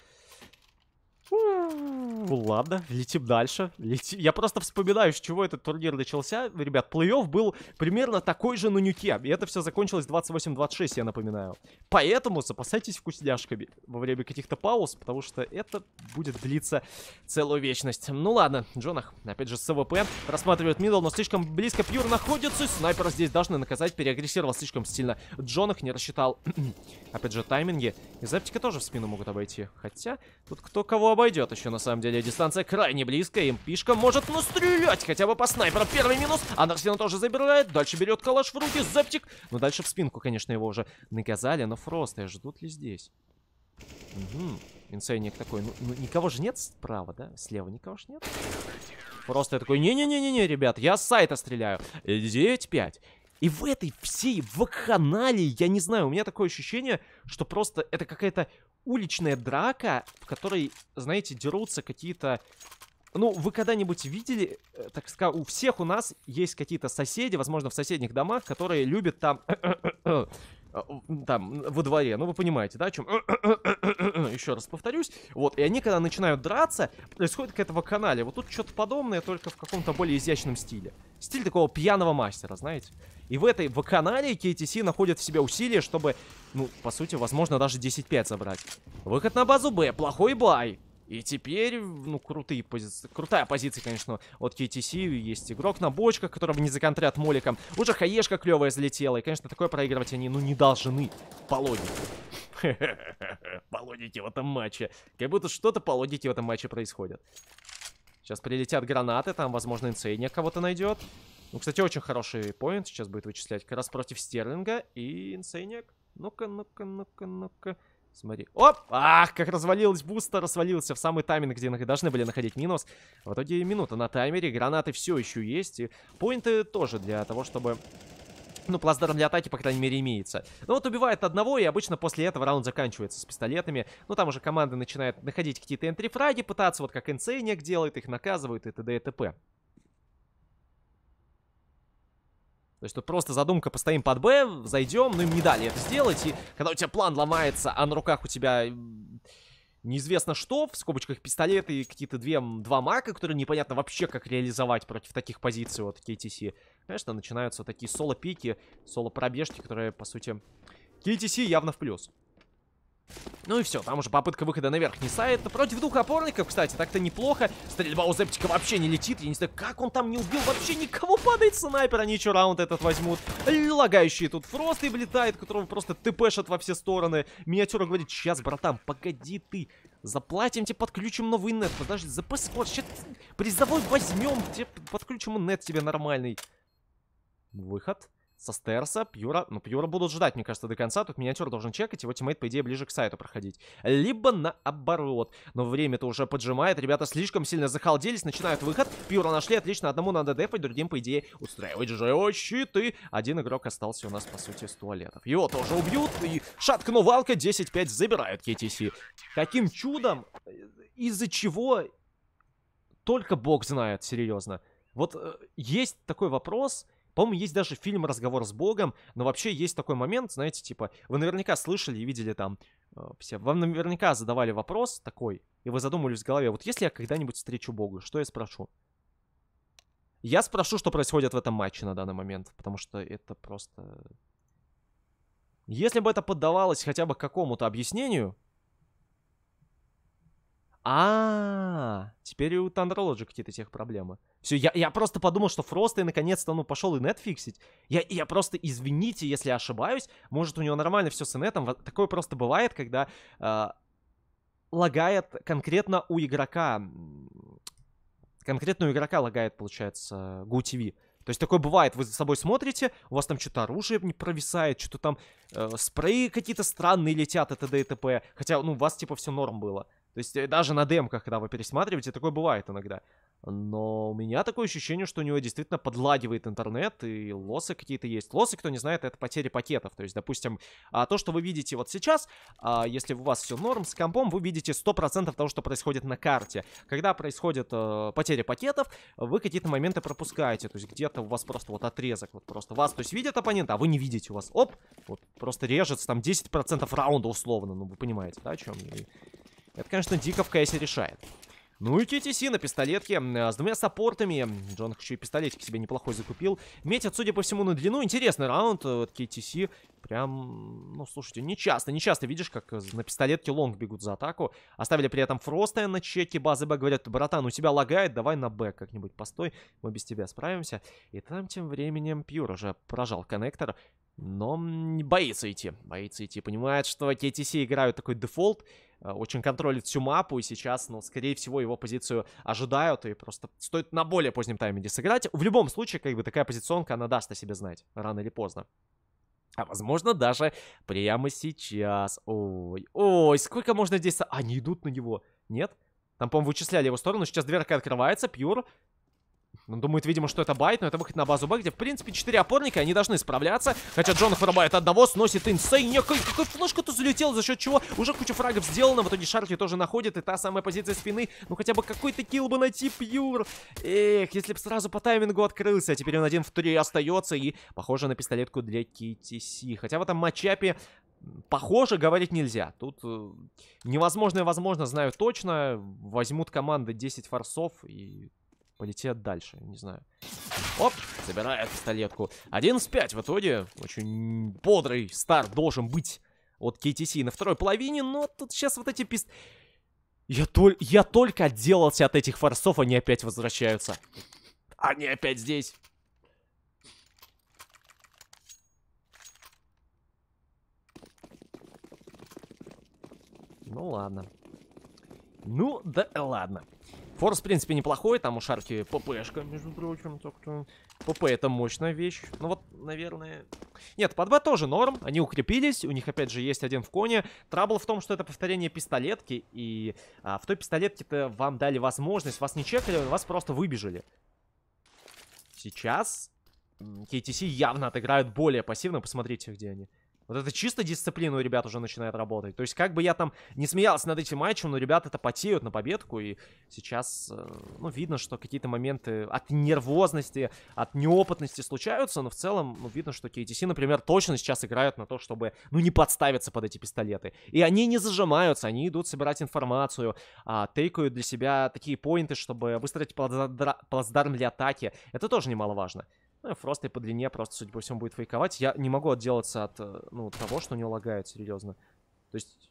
Ну ладно, летим дальше. Лети... Я просто вспоминаю, с чего этот турнир начался. Ребят, плей-офф был примерно такой же на нюке. И это все закончилось 28-26, я напоминаю. Поэтому запасайтесь вкусняшками во время каких-то пауз, потому что это будет длиться целую вечность. Ну ладно, Джонах, опять же, с СВП рассматривает мидл, но слишком близко Пьюр находится. Снайпер здесь должны наказать, переагрессировал слишком сильно. Джонах не рассчитал, *clears throat* опять же, тайминги. И заптика тоже в спину могут обойти. Хотя, тут кто кого обойдет обойдет еще, на самом деле. Дистанция крайне близкая. Импишка может настрелять хотя бы по снайперу. Первый минус. Андерсина тоже забирает. Дальше берет калаш в руки. Зептик. Но ну, дальше в спинку, конечно, его уже наказали. Но Фросты а ждут ли здесь? Угу. Инсейник такой. Ну, ну, никого же нет справа, да? Слева никого же нет. Просто я такой, не-не-не-не, ребят, я с сайта стреляю. 9-5. И в этой всей вакханалии, я не знаю, у меня такое ощущение, что просто это какая-то уличная драка, в которой, знаете, дерутся какие-то... Ну, вы когда-нибудь видели, э, так сказать, у всех у нас есть какие-то соседи, возможно, в соседних домах, которые любят там а, там, во дворе, ну вы понимаете, да, о чем? *coughs* Еще раз повторюсь. Вот, и они, когда начинают драться, происходит к этого вакханалия. Вот тут что-то подобное, только в каком-то более изящном стиле. Стиль такого пьяного мастера, знаете? И в этой в канале KTC находят в себе усилия, чтобы, ну, по сути, возможно, даже 10-5 забрать. Выход на базу Б, плохой бай. И теперь, ну, крутые пози... крутая позиция, конечно, от KTC. Есть игрок на бочках, которого не законтрят моликом. Уже хаешка клевая залетела. И, конечно, такое проигрывать они, ну, не должны. По логике. *laughs* По логике в этом матче. Как будто что-то по логике в этом матче происходит. Сейчас прилетят гранаты. Там, возможно, инцейдник кого-то найдет. Ну, кстати, очень хороший поинт сейчас будет вычислять. Как раз против Стерлинга и инсейник. Ну-ка, ну-ка, ну-ка, ну-ка. Смотри. Оп! Ах, как развалилась Буста, развалился в самый тайминг, где должны были находить минус. В итоге минута на таймере, гранаты все еще есть. И поинты тоже для того, чтобы... Ну, плацдарм для атаки, по крайней мере, имеется. Ну вот убивает одного, и обычно после этого раунд заканчивается с пистолетами. Ну, там уже команда начинает находить какие-то энтрифраги, пытаться, вот как Инсейник делает, их наказывают и т.д. и т.п. То есть тут просто задумка, постоим под Б, зайдем, но ну, им не дали это сделать. И когда у тебя план ломается, а на руках у тебя неизвестно что, в скобочках пистолеты и какие-то две, два мака, которые непонятно вообще как реализовать против таких позиций вот KTC. Конечно, начинаются вот такие соло-пики, соло-пробежки, которые, по сути, KTC явно в плюс. Ну и все, там уже попытка выхода наверх не сайт. Против двух опорников, кстати, так-то неплохо. Стрельба у Зептика вообще не летит. Я не знаю, как он там не убил вообще никого. Падает снайпер, они еще раунд этот возьмут. Лагающий тут Фрост и влетает, которого просто тпшат во все стороны. Миниатюра говорит, сейчас, братан, погоди ты. Заплатим тебе, подключим новый нет. Подожди, за паспорт, сейчас призовой возьмем. Тебе подключим нет тебе нормальный. Выход со стерса. Пьюра, ну, Пьюра будут ждать, мне кажется, до конца. Тут миниатюр должен чекать, его тиммейт, по идее, ближе к сайту проходить. Либо наоборот. Но время-то уже поджимает. Ребята слишком сильно захалделись, начинают выход. Пьюра нашли, отлично. Одному надо дефать, другим, по идее, устраивать же щиты. Один игрок остался у нас, по сути, с туалетов. Его тоже убьют. И шатка Нувалка 10-5 забирают KTC. Каким чудом? Э, из-за чего? Только бог знает, серьезно. Вот э, есть такой вопрос... По-моему, есть даже фильм «Разговор с Богом», но вообще есть такой момент, знаете, типа, вы наверняка слышали и видели там, э, все, вам наверняка задавали вопрос такой, и вы задумывались в голове, вот если я когда-нибудь встречу Бога, что я спрошу? Я спрошу, что происходит в этом матче на данный момент, потому что это просто... Э, если бы это поддавалось хотя бы какому-то объяснению, а, теперь и у Тандролоджи какие-то тех проблемы. Все, я, я просто подумал, что Фрост и наконец-то, ну, пошел и нетфиксить. Я, я просто, извините, если ошибаюсь, может, у него нормально все с инетом. Такое просто бывает, когда э, лагает конкретно у игрока. Конкретно у игрока лагает, получается, GoTV. То есть такое бывает, вы за собой смотрите, у вас там что-то оружие не провисает, что-то там э, спреи какие-то странные летят, и т.д. и т.п. Хотя, ну, у вас типа все норм было. То есть э, даже на демках, когда вы пересматриваете, такое бывает иногда. Но у меня такое ощущение, что у него действительно подлагивает интернет, и лосы какие-то есть. Лосы, кто не знает, это потери пакетов. То есть, допустим, а, то, что вы видите вот сейчас, а, если у вас все норм с компом, вы видите 100% того, что происходит на карте. Когда происходит э, потери пакетов, вы какие-то моменты пропускаете. То есть где-то у вас просто вот отрезок. Вот просто вас, то есть видит оппонента, а вы не видите. У вас, оп, вот просто режется там 10% раунда условно. Ну, вы понимаете, да, о чем я? Это, конечно, дико в кайсе решает. Ну и TTC на пистолетке а, с двумя саппортами. Джон еще и пистолетик себе неплохой закупил. Метят, судя по всему, на длину. Интересный раунд э, от KTC. Прям, ну, слушайте, не часто, не часто видишь, как э, на пистолетке лонг бегут за атаку. Оставили при этом Фроста на чеке базы Б. Говорят, братан, у тебя лагает, давай на Б как-нибудь постой. Мы без тебя справимся. И там тем временем Пьюр уже прожал коннектор. Но боится идти. Боится идти. Понимает, что KTC играют такой дефолт. Э, очень контролит всю мапу, и сейчас, ну, скорее всего, его позицию ожидают, и просто стоит на более позднем тайминге сыграть. В любом случае, как бы, такая позиционка, она даст о себе знать, рано или поздно. А возможно, даже прямо сейчас. Ой, ой, сколько можно здесь... Они идут на него. Нет? Там, по-моему, вычисляли его сторону. Сейчас дверка открывается. Пьюр он ну, думает, видимо, что это байт, но это выход на базу Б, где, в принципе, 4 опорника, они должны справляться. Хотя Джон вырубает одного, сносит инсейня. Какой, какой флешка-то залетел, за счет чего уже куча фрагов сделано В итоге Шарки тоже находит, и та самая позиция спины. Ну, хотя бы какой-то килл бы найти Пьюр. Эх, если бы сразу по таймингу открылся. А теперь он один в три остается, и похоже на пистолетку для KTC. Хотя в этом матчапе Похоже, говорить нельзя. Тут э, невозможно и возможно, знаю точно. Возьмут команды 10 форсов и полетят дальше, не знаю. Оп, забирает пистолетку. 11-5 в итоге. Очень бодрый старт должен быть от KTC на второй половине, но тут сейчас вот эти пист... Я, толь... Я только отделался от этих форсов, они опять возвращаются. Они опять здесь. Ну ладно. Ну да ладно. Форс, в принципе, неплохой, там у Шарки ППшка, между прочим, так-то. ПП это мощная вещь. Ну вот, наверное... Нет, по 2 тоже норм, они укрепились, у них, опять же, есть один в коне. Трабл в том, что это повторение пистолетки, и а, в той пистолетке-то вам дали возможность, вас не чекали, вас просто выбежали. Сейчас KTC явно отыграют более пассивно, посмотрите, где они. Вот это чисто дисциплина у ребят уже начинает работать. То есть, как бы я там не смеялся над этим матчем, но ребят это потеют на победку. И сейчас, э, ну, видно, что какие-то моменты от нервозности, от неопытности случаются. Но в целом, ну, видно, что KTC, например, точно сейчас играют на то, чтобы, ну, не подставиться под эти пистолеты. И они не зажимаются, они идут собирать информацию, а, тейкают для себя такие поинты, чтобы выстроить плацдарм для атаки. Это тоже немаловажно. Ну, Фрост и по длине просто, судя по всему, будет фейковать. Я не могу отделаться от э, ну, того, что у него лагают, серьезно. То есть,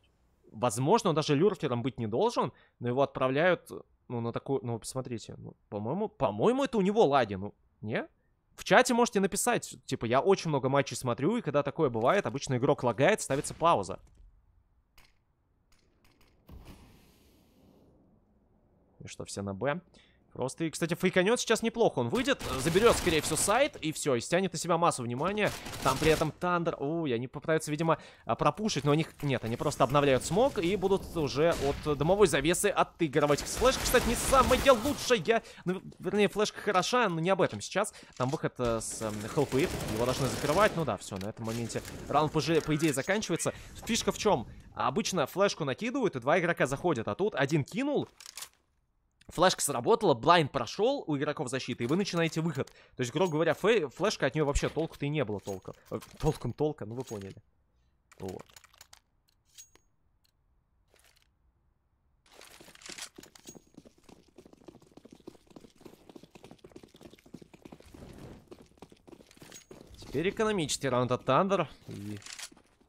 возможно, он даже люркером быть не должен, но его отправляют, ну, на такую... Ну, посмотрите, ну, по-моему, по-моему, это у него лаги, ну, не? В чате можете написать, типа, я очень много матчей смотрю, и когда такое бывает, обычно игрок лагает, ставится пауза. И что, все на Б? Просто, и, кстати, фейканет сейчас неплохо. Он выйдет, заберет, скорее всего, сайт, и все, и стянет на себя массу внимания. Там при этом Тандер... Ой, они попытаются, видимо, а, пропушить, но у них Нет, они просто обновляют смог и будут уже от домовой завесы отыгрывать. Флешка, кстати, не самая лучшая. Ну, вернее, флешка хороша, но не об этом сейчас. Там выход э, с э, эм, хелпы, его должны закрывать. Ну да, все, на этом моменте раунд, уже по идее, заканчивается. Фишка в чем? Обычно флешку накидывают, и два игрока заходят, а тут один кинул, Флешка сработала, блайн прошел у игроков защиты, и вы начинаете выход. То есть, грубо говоря, флешка от нее вообще толку-то и не было толка. Э, Толком толка, ну вы поняли. Вот. Теперь экономический раунд от Тандер. И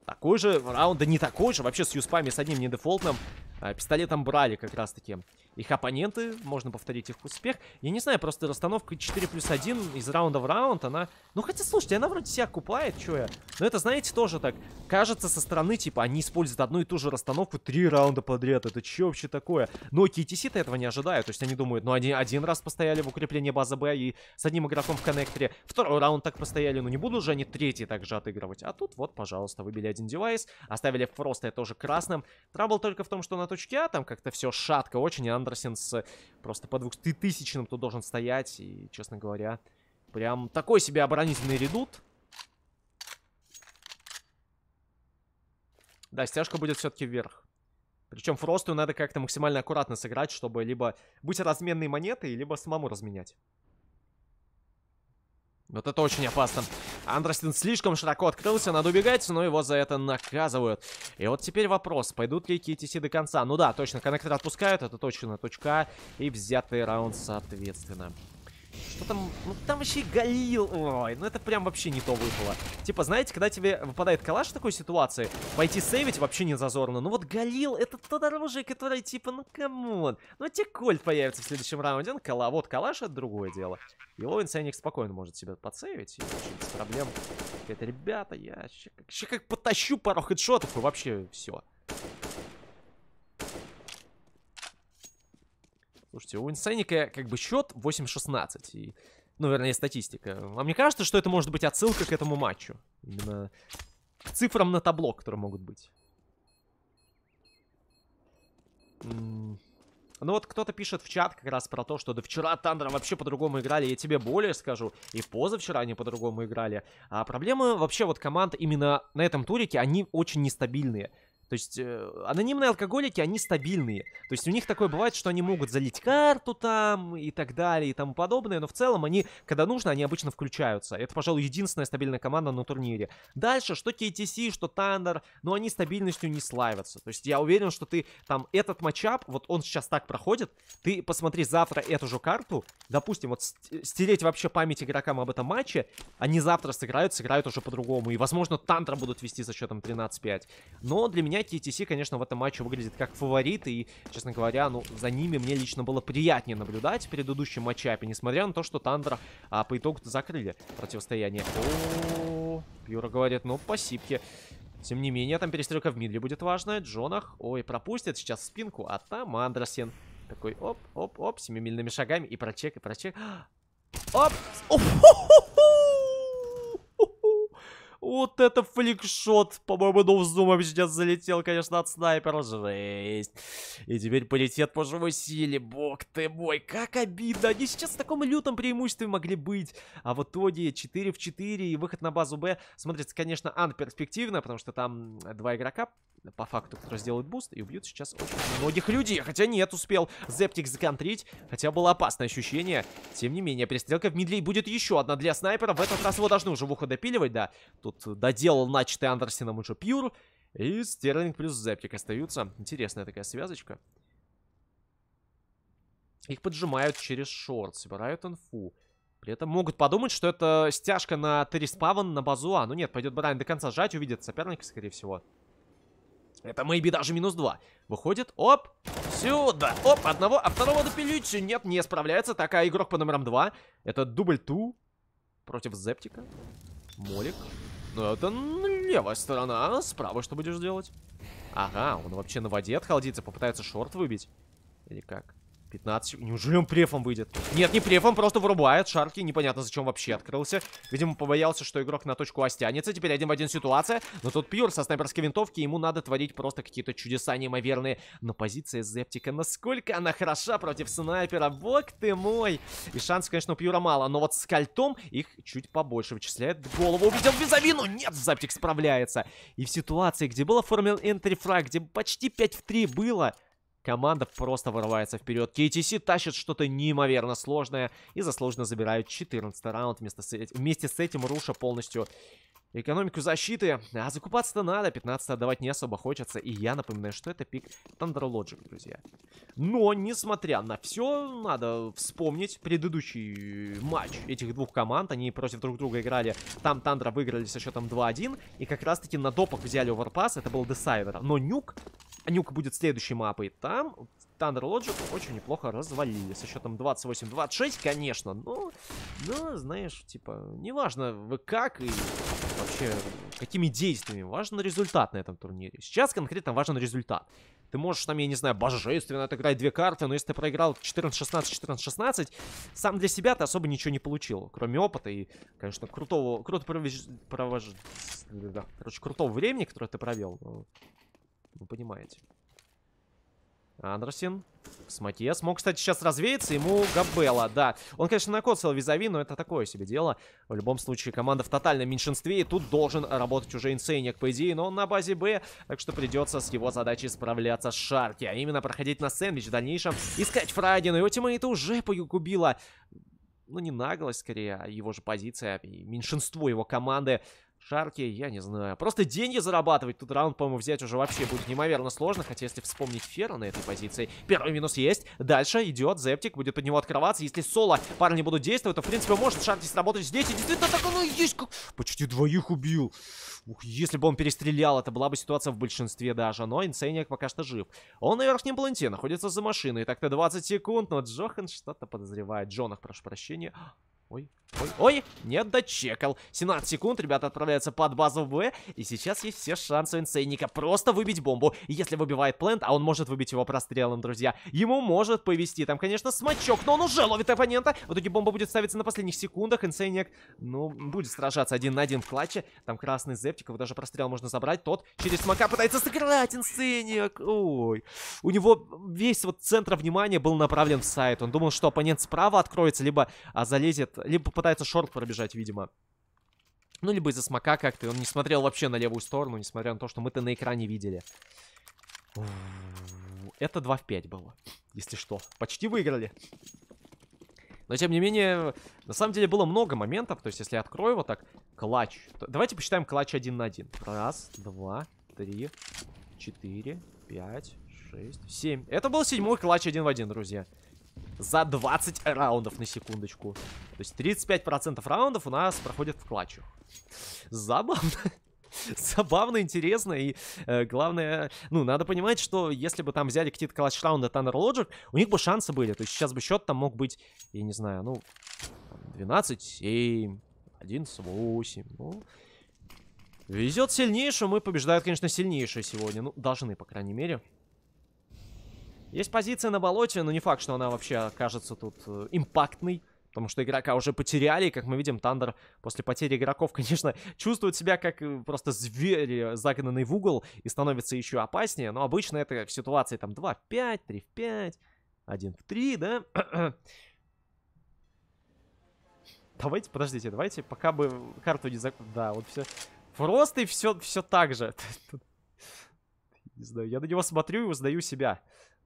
такой же раунд, да не такой же, вообще с юспами, с одним недефолтным. А, пистолетом брали как раз таки их оппоненты, можно повторить их успех. Я не знаю, просто расстановка 4 плюс 1 из раунда в раунд, она... Ну, хотя, слушайте, она вроде себя купает, что я... Но это, знаете, тоже так. Кажется, со стороны, типа, они используют одну и ту же расстановку 3 раунда подряд. Это что вообще такое? Но KTC-то этого не ожидают. То есть они думают, ну, один, один раз постояли в укреплении базы Б и с одним игроком в коннекторе. Второй раунд так постояли, ну, не буду же они третий также отыгрывать. А тут вот, пожалуйста, выбили один девайс, оставили просто тоже красным. Трабл только в том, что на точке А там как-то все шатко очень, и с просто по 2000-м тут должен стоять. И, честно говоря, прям такой себе оборонительный редут. Да, стяжка будет все-таки вверх. Причем Фросту надо как-то максимально аккуратно сыграть, чтобы либо быть разменной монетой, либо самому разменять. Вот это очень опасно. Андерстин слишком широко открылся, надо убегать, но его за это наказывают. И вот теперь вопрос, пойдут ли Китиси до конца? Ну да, точно, коннекторы отпускают, это точно точка и взятый раунд соответственно. Что там? Ну там еще и Галил. Ой, ну это прям вообще не то выпало. Типа, знаете, когда тебе выпадает калаш в такой ситуации, пойти сейвить вообще не зазорно. Ну вот Галил, это тот оружие, которое типа, ну камон. Ну тебе кольт появится в следующем раунде. Ну, кала... Вот калаш, это другое дело. И Ловин Сайник спокойно может себя подсейвить. И без проблем. Это, ребята, я еще как, еще как потащу пару хедшотов и вообще все. Слушайте, у Инсеника как бы счет 8-16. И, ну, вернее, статистика. А мне кажется, что это может быть отсылка к этому матчу. Именно к цифрам на табло, которые могут быть. М Ну вот кто-то пишет в чат как раз про то, что да вчера Тандра вообще по-другому играли, я тебе более скажу, и позавчера они по-другому играли. А проблема вообще вот команд именно на этом турике, они очень нестабильные. То есть э, анонимные алкоголики, они стабильные. То есть у них такое бывает, что они могут залить карту там и так далее и тому подобное, но в целом они, когда нужно, они обычно включаются. Это, пожалуй, единственная стабильная команда на турнире. Дальше, что KTC, что Thunder, но они стабильностью не славятся. То есть я уверен, что ты там этот матчап, вот он сейчас так проходит, ты посмотри завтра эту же карту, допустим, вот стереть вообще память игрокам об этом матче, они завтра сыграют, сыграют уже по-другому, и, возможно, Тантра будут вести за счетом 13-5. Но для меня Мэтти и ТС, конечно, в этом матче выглядит как фаворит И, честно говоря, ну, за ними мне лично было приятнее наблюдать в предыдущем матчапе. Несмотря на то, что Тандра а, по итогу закрыли противостояние. О, Пьюра говорит, ну, пасибки. Тем не менее, там перестрелка в мидле будет важная. Джонах, ой, пропустит сейчас спинку, а там Андросен. Такой, оп, оп, оп, семимильными шагами. И прочек, и прочек. Оп! Вот это фликшот. По-моему, ну зумом сейчас залетел, конечно, от снайпера. Жесть. И теперь паритет по живой силе. Бог ты мой, как обидно. Они сейчас в таком лютом преимуществе могли быть. А в итоге 4 в 4 и выход на базу Б. Смотрится, конечно, ан потому что там два игрока, по факту, которые сделают буст и убьют сейчас многих людей. Хотя нет, успел Зептик законтрить. Хотя было опасное ощущение. Тем не менее, перестрелка в мидлей будет еще одна для снайпера. В этот раз его должны уже в ухо допиливать, да. Тут тут доделал начатый Андерсином уже Пьюр. И Стерлинг плюс Зептик остаются. Интересная такая связочка. Их поджимают через шорт, собирают инфу. При этом могут подумать, что это стяжка на Тереспаван на базуа. Ну нет, пойдет Брайан до конца сжать увидит соперника, скорее всего. Это maybe даже минус 2. Выходит, оп, сюда. Оп, одного, а второго допилить. Нет, не справляется. Такая игрок по номерам 2. Это дубль ту против Зептика. Молик. Ну это левая сторона, а справа что будешь делать? Ага, он вообще на воде отхолдится, попытается шорт выбить. Или как? 15 Неужели он префом выйдет? Нет, не префом, просто вырубает. Шарки непонятно зачем вообще открылся. Видимо, побоялся, что игрок на точку А Теперь один в один ситуация. Но тут Пьюр со снайперской винтовки. Ему надо творить просто какие-то чудеса неимоверные. Но позиция Зептика, насколько она хороша против снайпера. Бог ты мой. И шанс конечно, у Пьюра мало. Но вот с кольтом их чуть побольше вычисляет. Голову увидел Визавину. Нет, Зептик справляется. И в ситуации, где был оформлен энтрифраг, где почти 5 в 3 было... Команда просто вырывается вперед. KTC тащит что-то неимоверно сложное и заслуженно забирают 14 раунд. Вместо с... Вместе с этим Руша полностью экономику защиты. А закупаться-то надо, 15 отдавать не особо хочется. И я напоминаю, что это пик Тандерлоджик, друзья. Но, несмотря на все, надо вспомнить предыдущий матч этих двух команд. Они против друг друга играли. Там Тандра выиграли со счетом 2-1. И как раз-таки на допах взяли оверпас. Это был десайвер, Но Нюк Нюк будет следующей мапой. Там Thunder Logic очень неплохо развалили. Со счетом 28-26, конечно. Но, но, знаешь, типа, неважно вы как и вообще какими действиями. Важен результат на этом турнире. Сейчас конкретно важен результат. Ты можешь там, я не знаю, божественно отыграть две карты, но если ты проиграл 14-16, 14-16, сам для себя ты особо ничего не получил, кроме опыта и, конечно, крутого, круто провож... провож... Да, короче, крутого времени, которое ты провел. Вы понимаете. Андерсен. Матьес мог, кстати, сейчас развеяться. Ему Габела, да. Он, конечно, накоцал визави, но это такое себе дело. В любом случае, команда в тотальном меньшинстве. И тут должен работать уже инсейник, по идее. Но он на базе Б. Так что придется с его задачей справляться с Шарки. А именно проходить на сэндвич в дальнейшем. Искать Фрайдина. Его тиммейта уже погубила ну, не наглость, скорее, а его же позиция, меньшинство его команды Шарки, я не знаю. Просто деньги зарабатывать тут раунд, по-моему, взять уже вообще будет неимоверно сложно. Хотя, если вспомнить Фера на этой позиции, первый минус есть. Дальше идет Зептик, будет под него открываться. Если соло парни будут действовать, то, в принципе, может Шарки сработать здесь. И действительно так оно и есть. Как... Почти двоих убил. Ух, если бы он перестрелял, это была бы ситуация в большинстве даже. Но Инсейник пока что жив. Он на верхнем планете, находится за машиной. Так-то 20 секунд, но Джохан что-то подозревает. Джонах, прошу прощения. Ой, ой, ой, не дочекал. 17 секунд, ребята отправляются под базу В. И сейчас есть все шансы у инсейника просто выбить бомбу. Если выбивает плент, а он может выбить его прострелом, друзья. Ему может повести. Там, конечно, смачок, но он уже ловит оппонента. В итоге бомба будет ставиться на последних секундах. Инсейник, ну, будет сражаться один на один в клатче. Там красный зептик, его даже прострел можно забрать. Тот через смока пытается сыграть инсейник. Ой. У него весь вот центр внимания был направлен в сайт. Он думал, что оппонент справа откроется, либо а, залезет либо пытается шорт пробежать, видимо. Ну, либо из-за смока как-то. Он не смотрел вообще на левую сторону, несмотря на то, что мы-то на экране видели. Это 2 в 5 было, если что. Почти выиграли. Но, тем не менее, на самом деле было много моментов. То есть, если я открою вот так, клатч. То... Давайте посчитаем клатч один на один. Раз, два, три, четыре, пять, шесть, семь. Это был седьмой клатч один в один, Друзья за 20 раундов на секундочку. То есть 35% раундов у нас проходят в клатчу. Забавно. *laughs* Забавно, интересно и э, главное, ну, надо понимать, что если бы там взяли какие-то клатч раунда Таннер Лоджик, у них бы шансы были. То есть сейчас бы счет там мог быть, я не знаю, ну, 12, 7, 11, 8, ну... Везет сильнейшему и побеждают, конечно, сильнейшие сегодня. Ну, должны, по крайней мере. Есть позиция на болоте, но не факт, что она вообще окажется тут э, импактной. Потому что игрока уже потеряли, как мы видим, Тандер после потери игроков, *laughs* конечно, чувствует себя как э, просто зверь, э, загнанный в угол, и становится еще опаснее. Но обычно это в ситуации там 2 в 5, 3 в 5, 1 в 3, да? *clears throat* давайте, подождите, давайте, пока бы карту не зак... Да, вот все. Просто и все, все так же. *laughs* не знаю, я на него смотрю и узнаю себя.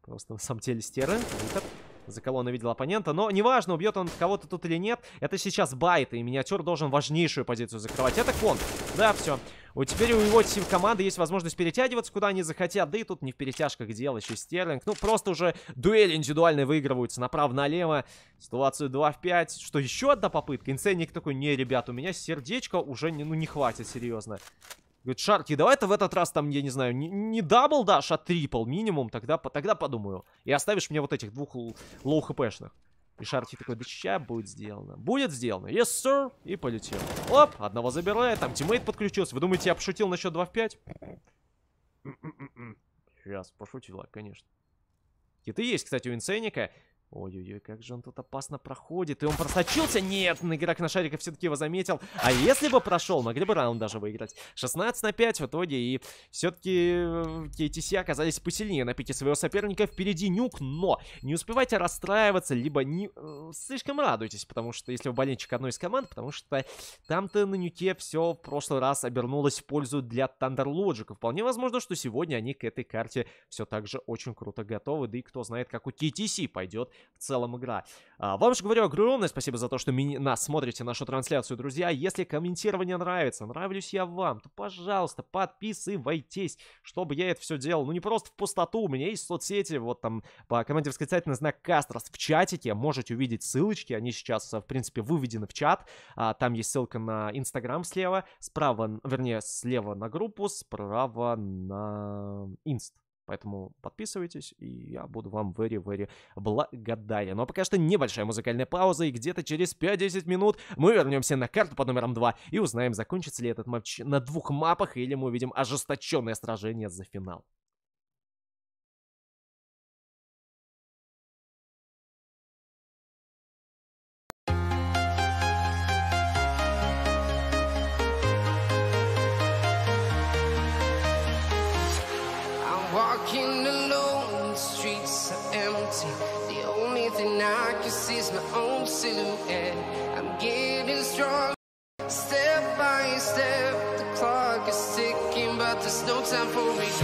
Просто на самом деле стеры. Выход. За кого он увидел оппонента. Но неважно, убьет он кого-то тут или нет. Это сейчас байт, и миниатюр должен важнейшую позицию закрывать. Это кон. Да, все. Вот теперь у его команды есть возможность перетягиваться, куда они захотят. Да и тут не в перетяжках дело, еще стерлинг. Ну, просто уже дуэль индивидуально выигрываются направо-налево. Ситуацию 2 в 5. Что, еще одна попытка? Инсенник такой, не, ребят, у меня сердечко уже не, ну, не хватит, серьезно. Говорит, Шарки, давай ты в этот раз там, я не знаю, не, не дабл дашь, а трипл минимум, тогда, тогда подумаю. И оставишь мне вот этих двух лоу хпшных. И Шарки такой, да ща будет сделано. Будет сделано, yes sir, и полетел. Оп, одного забирает, там тиммейт подключился. Вы думаете, я пошутил насчет 2 в 5? Сейчас, пошутила, конечно. Киты есть, кстати, у Инсейника. Ой-ой-ой, как же он тут опасно проходит. И он просочился? Нет, игрок на шарика все-таки его заметил. А если бы прошел, могли бы раунд даже выиграть. 16 на 5 в итоге. И все-таки KTC э, оказались посильнее на пике своего соперника. Впереди нюк, но не успевайте расстраиваться, либо не... Э, слишком радуйтесь, потому что если вы болельщик одной из команд, потому что там-то на нюке все в прошлый раз обернулось в пользу для Thunder Logic. Вполне возможно, что сегодня они к этой карте все так же очень круто готовы. Да и кто знает, как у KTC пойдет в целом игра. А, вам же говорю огромное спасибо за то, что ми- нас смотрите, нашу трансляцию, друзья. Если комментирование нравится, нравлюсь я вам, то, пожалуйста, подписывайтесь, чтобы я это все делал. Ну, не просто в пустоту, у меня есть соцсети, вот там по команде восклицательный знак Кастрос в чатике, можете увидеть ссылочки, они сейчас, э, в принципе, выведены в чат. А, там есть ссылка на Инстаграм слева, справа, вернее, слева на группу, справа на Инст. Поэтому подписывайтесь, и я буду вам very-very благодарен. Ну а пока что небольшая музыкальная пауза, и где-то через 5-10 минут мы вернемся на карту под номером 2 и узнаем, закончится ли этот матч на двух мапах, или мы увидим ожесточенное сражение за финал. silhouette. I'm getting strong, step by step. The clock is ticking, but there's no time for me.